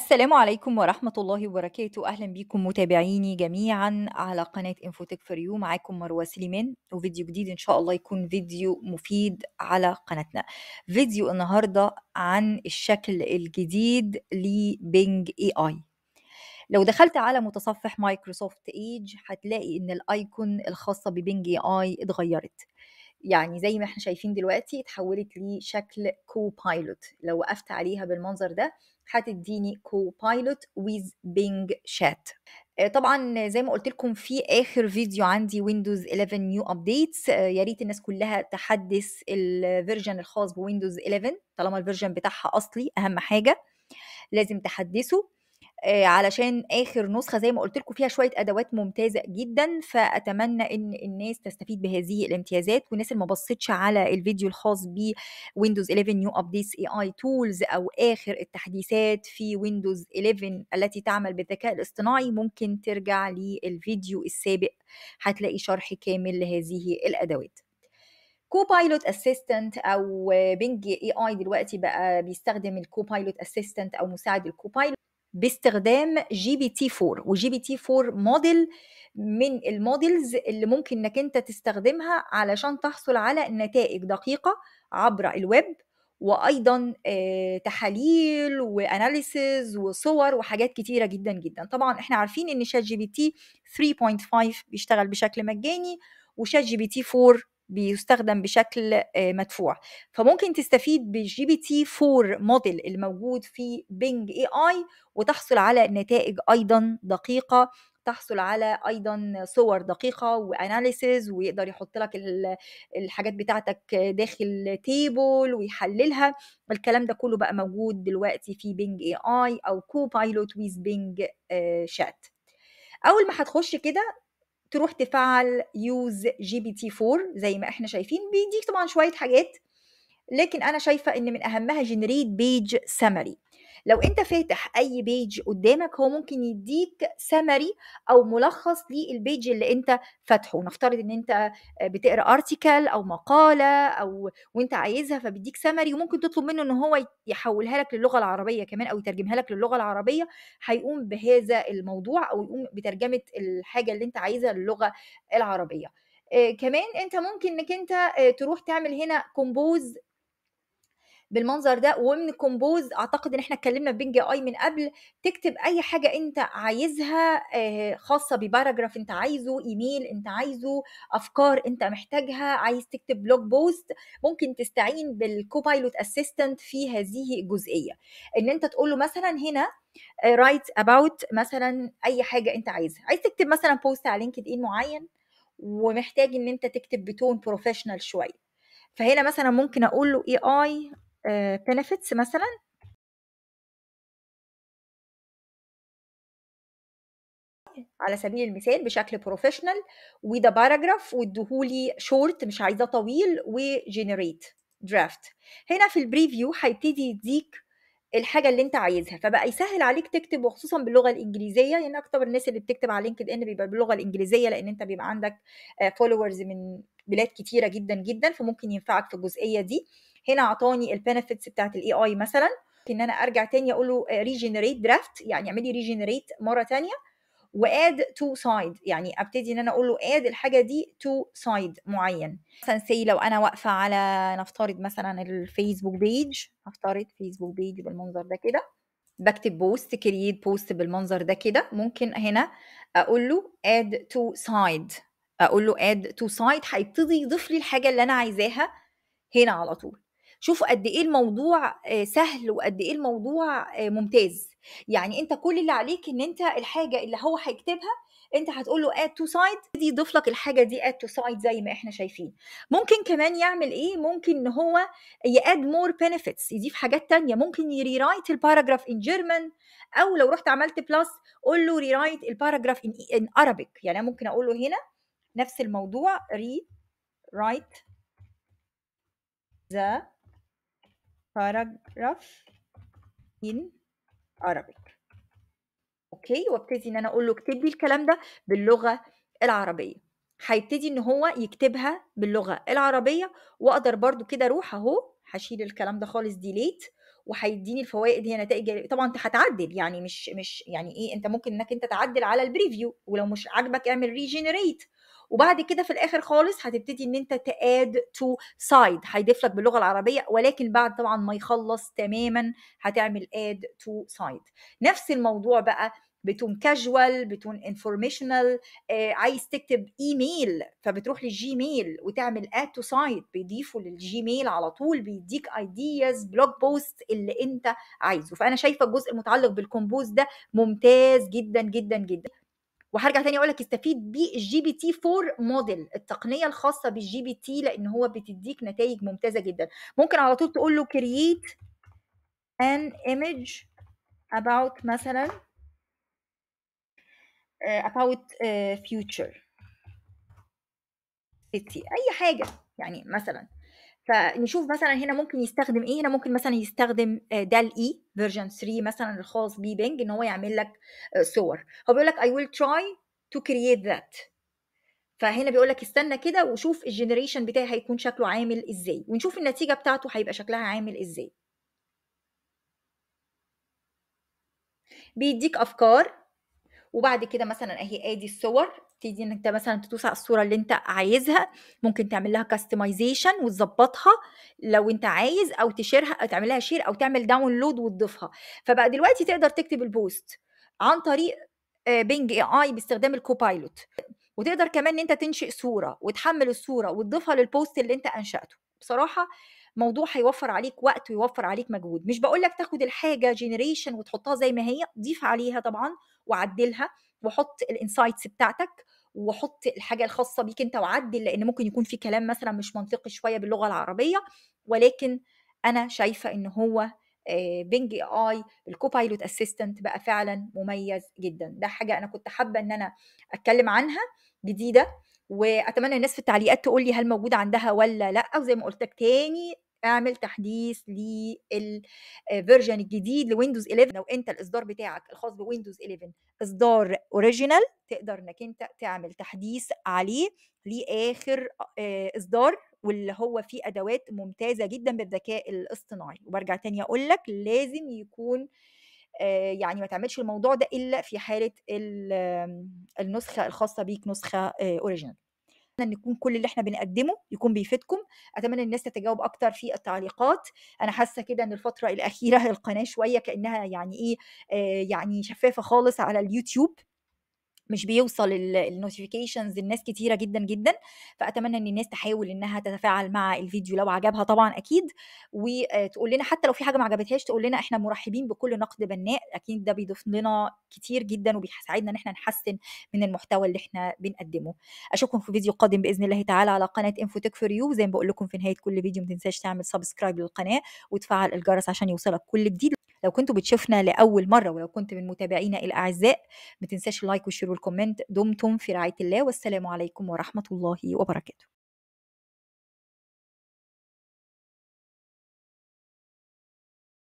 السلام عليكم ورحمة الله وبركاته أهلا بيكم متابعيني جميعا على قناة انفوتك فور يو معاكم مروة سليمان وفيديو جديد إن شاء الله يكون فيديو مفيد على قناتنا فيديو النهاردة عن الشكل الجديد لبينج اي اي لو دخلت على متصفح مايكروسوفت ايج هتلاقي ان الايكون الخاصة ببينج اي اي اتغيرت يعني زي ما احنا شايفين دلوقتي اتحولت لشكل كو بايلوت لو وقفت عليها بالمنظر ده هتديني كو بايلوت ويز بينج شات طبعا زي ما قلت لكم في اخر فيديو عندي ويندوز 11 نيو ابديتس يا ريت الناس كلها تحدث الفيرجن الخاص بويندوز 11 طالما الفيرجن بتاعها اصلي اهم حاجه لازم تحدثه آه، علشان اخر نسخه زي ما قلت لكم فيها شويه ادوات ممتازه جدا فاتمنى ان الناس تستفيد بهذه الامتيازات والناس اللي ما بصتش على الفيديو الخاص بويندوز 11 نيو ابديتس اي اي تولز او اخر التحديثات في ويندوز 11 التي تعمل بالذكاء الاصطناعي ممكن ترجع للفيديو السابق هتلاقي شرح كامل لهذه الادوات كوبايلوت اسيستنت او بنج اي اي دلوقتي بقى بيستخدم الكوبايلوت اسيستنت او مساعد الكوبايلوت باستخدام جي بي تي 4 وجي بي تي 4 موديل من الموديلز اللي ممكن انك انت تستخدمها علشان تحصل على نتائج دقيقه عبر الويب وايضا آه، تحاليل واناليسز وصور وحاجات كتيره جدا جدا طبعا احنا عارفين ان شات جي بي تي 3.5 بيشتغل بشكل مجاني وشات جي بي تي 4 بيستخدم بشكل آه، مدفوع فممكن تستفيد بالجي بي تي 4 موديل الموجود في بينج اي اي وتحصل على نتائج ايضا دقيقه تحصل على ايضا صور دقيقه واناليسز ويقدر يحط لك الحاجات بتاعتك داخل تيبل ويحللها الكلام ده كله بقى موجود دلوقتي في بينج اي اي او كوبايلوت ويز بينج شات اول ما هتخش كده تروح تفعل يوز جي بي تي 4 زي ما احنا شايفين بيديك طبعا شويه حاجات لكن انا شايفه ان من اهمها جنريت بيج سمري لو انت فاتح اي بيج قدامك هو ممكن يديك سمري او ملخص للبيج اللي انت فاتحه نفترض ان انت بتقرا ارتكل او مقاله او وانت عايزها فبيديك سمري وممكن تطلب منه ان هو يحولها لك للغه العربيه كمان او يترجمها لك للغه العربيه هيقوم بهذا الموضوع او يقوم بترجمه الحاجه اللي انت عايزها للغه العربيه آه كمان انت ممكن انك انت آه تروح تعمل هنا كومبوز بالمنظر ده ومن كومبوز اعتقد ان احنا اتكلمنا في بنج اي من قبل تكتب اي حاجه انت عايزها آه، خاصه بباراجراف انت عايزه ايميل انت عايزه افكار انت محتاجها عايز تكتب بلوج بوست ممكن تستعين بالكوبايلوت اسيستنت في هذه الجزئيه ان انت تقول له مثلا هنا رايت آه، اباوت مثلا اي حاجه انت عايزها عايز تكتب مثلا بوست على لينكد ان معين ومحتاج ان انت تكتب بتون بروفيشنال شويه فهنا مثلا ممكن اقول له اي اي بنفتس آه، مثلا على سبيل المثال بشكل بروفيشنال وده باراجراف وادهولي شورت مش عايزاه طويل وجنريت درافت هنا في البريفيو هيبتدي يديك الحاجه اللي انت عايزها فبقى يسهل عليك تكتب وخصوصا باللغه الانجليزيه يعني اكتر الناس اللي بتكتب على لينكد ان بيبقى باللغه الانجليزيه لان انت بيبقى عندك فولورز آه، من بلاد كتيره جدا جدا فممكن ينفعك في الجزئيه دي هنا اعطاني البنفيتس بتاعت الاي اي مثلا ان انا ارجع تاني اقول له ريجنريت درافت يعني اعملي ريجنريت مره تانية واد تو سايد يعني ابتدي ان انا اقول له اد الحاجه دي تو سايد معين مثلا سي لو انا واقفه على نفترض مثلا الفيسبوك بيج نفترض فيسبوك بيج بالمنظر ده كده بكتب بوست كرييت بوست بالمنظر ده كده ممكن هنا اقول له اد تو سايد اقول له اد تو سايد هيبتدي يضيف لي الحاجه اللي انا عايزاها هنا على طول شوفوا قد ايه الموضوع آه، سهل وقد ايه الموضوع آه، ممتاز يعني انت كل اللي عليك ان انت الحاجه اللي هو هيكتبها انت هتقول له اد تو سايد دي يضيف لك الحاجه دي اد تو سايد زي ما احنا شايفين ممكن كمان يعمل ايه ممكن ان هو ياد مور بينيفيتس يضيف حاجات تانية ممكن يريرايت الباراجراف ان جيرمان او لو رحت عملت بلس قول له ريرايت الباراجراف ان عربيك يعني انا ممكن اقول له هنا نفس الموضوع ري رايت ذا paragraph in Arabic اوكي وابتدي ان انا اقول له اكتب لي الكلام ده باللغه العربيه هيبتدي ان هو يكتبها باللغه العربيه واقدر برضو كده اروح اهو هشيل الكلام ده خالص ديليت وهيديني الفوائد هي نتائج طبعا انت هتعدل يعني مش مش يعني ايه انت ممكن انك انت تعدل على البريفيو ولو مش عاجبك اعمل ريجنريت وبعد كده في الاخر خالص هتبتدي ان انت تاد تو سايد هيضيف لك باللغه العربيه ولكن بعد طبعا ما يخلص تماما هتعمل اد تو سايد نفس الموضوع بقى بتون كاجوال بتون انفورميشنال آه، عايز تكتب ايميل فبتروح للجيميل وتعمل اد تو سايت بيضيفوا للجيميل على طول بيديك ايدياز بلوج بوست اللي انت عايزه فانا شايفه الجزء المتعلق بالكومبوز ده ممتاز جدا جدا جدا وهرجع تاني اقول لك استفيد بالجي بي تي 4 موديل التقنيه الخاصه بالجي بي تي لان هو بتديك نتائج ممتازه جدا ممكن على طول تقول له كرييت ان ايمج اباوت مثلا آه، about آه، future city اي حاجه يعني مثلا فنشوف مثلا هنا ممكن يستخدم ايه هنا ممكن مثلا يستخدم آه، دال اي فيرجن 3 مثلا الخاص بي بنج ان هو يعمل لك صور هو بيقول لك اي ويل تراي تو كرييت ذات فهنا بيقول لك استنى كده وشوف الجنريشن بتاعي هيكون شكله عامل ازاي ونشوف النتيجه بتاعته هيبقى شكلها عامل ازاي بيديك افكار وبعد كده مثلا اهي ادي الصور تبتدي ان انت مثلا تدوس على الصوره اللي انت عايزها ممكن تعمل لها كاستمايزيشن وتظبطها لو انت عايز او تشيرها تعمل لها شير او تعمل داونلود وتضيفها فبقى دلوقتي تقدر تكتب البوست عن طريق بينج اي اي باستخدام الكوبايلوت وتقدر كمان ان انت تنشئ صوره وتحمل الصوره وتضيفها للبوست اللي انت انشاته بصراحه موضوع هيوفر عليك وقت ويوفر عليك مجهود مش بقول لك تاخد الحاجه جينيريشن وتحطها زي ما هي ضيف عليها طبعا وعدلها وحط الانسايتس بتاعتك وحط الحاجه الخاصه بيك انت وعدل لان ممكن يكون في كلام مثلا مش منطقي شويه باللغه العربيه ولكن انا شايفه ان هو بينج اي اي الكوبايلوت اسيستنت بقى فعلا مميز جدا ده حاجه انا كنت حابه ان انا اتكلم عنها جديده واتمنى الناس في التعليقات تقول لي هل موجوده عندها ولا لا وزي ما قلت لك تاني اعمل تحديث للفيرجن آه، الجديد لويندوز 11 لو انت الاصدار بتاعك الخاص بويندوز 11 اصدار اوريجينال تقدر انك انت تعمل تحديث عليه لاخر آه، اصدار واللي هو فيه ادوات ممتازه جدا بالذكاء الاصطناعي وبرجع تاني اقول لك لازم يكون آه، يعني ما تعملش الموضوع ده الا في حاله النسخه الخاصه بيك نسخه اوريجينال ان يكون كل اللي احنا بنقدمه يكون بيفيدكم اتمنى الناس تتجاوب اكتر في التعليقات انا حاسه كده ان الفتره الاخيره القناه شويه كانها يعني ايه آه، يعني شفافه خالص على اليوتيوب مش بيوصل النوتيفيكيشنز الناس كتيره جدا جدا فاتمنى ان الناس تحاول انها تتفاعل مع الفيديو لو عجبها طبعا اكيد وتقول لنا حتى لو في حاجه ما عجبتهاش تقول لنا احنا مرحبين بكل نقد بناء اكيد ده بيضيف لنا كتير جدا وبيساعدنا ان احنا نحسن من المحتوى اللي احنا بنقدمه اشوفكم في فيديو قادم باذن الله تعالى على قناه انفوتك فور يو زي ما بقول لكم في نهايه كل فيديو ما تنساش تعمل سبسكرايب للقناه وتفعل الجرس عشان يوصلك كل جديد لو كنتوا بتشوفنا لاول مره ولو كنت من متابعينا الاعزاء ما تنساش اللايك والشير والكومنت دمتم في رعايه الله والسلام عليكم ورحمه الله وبركاته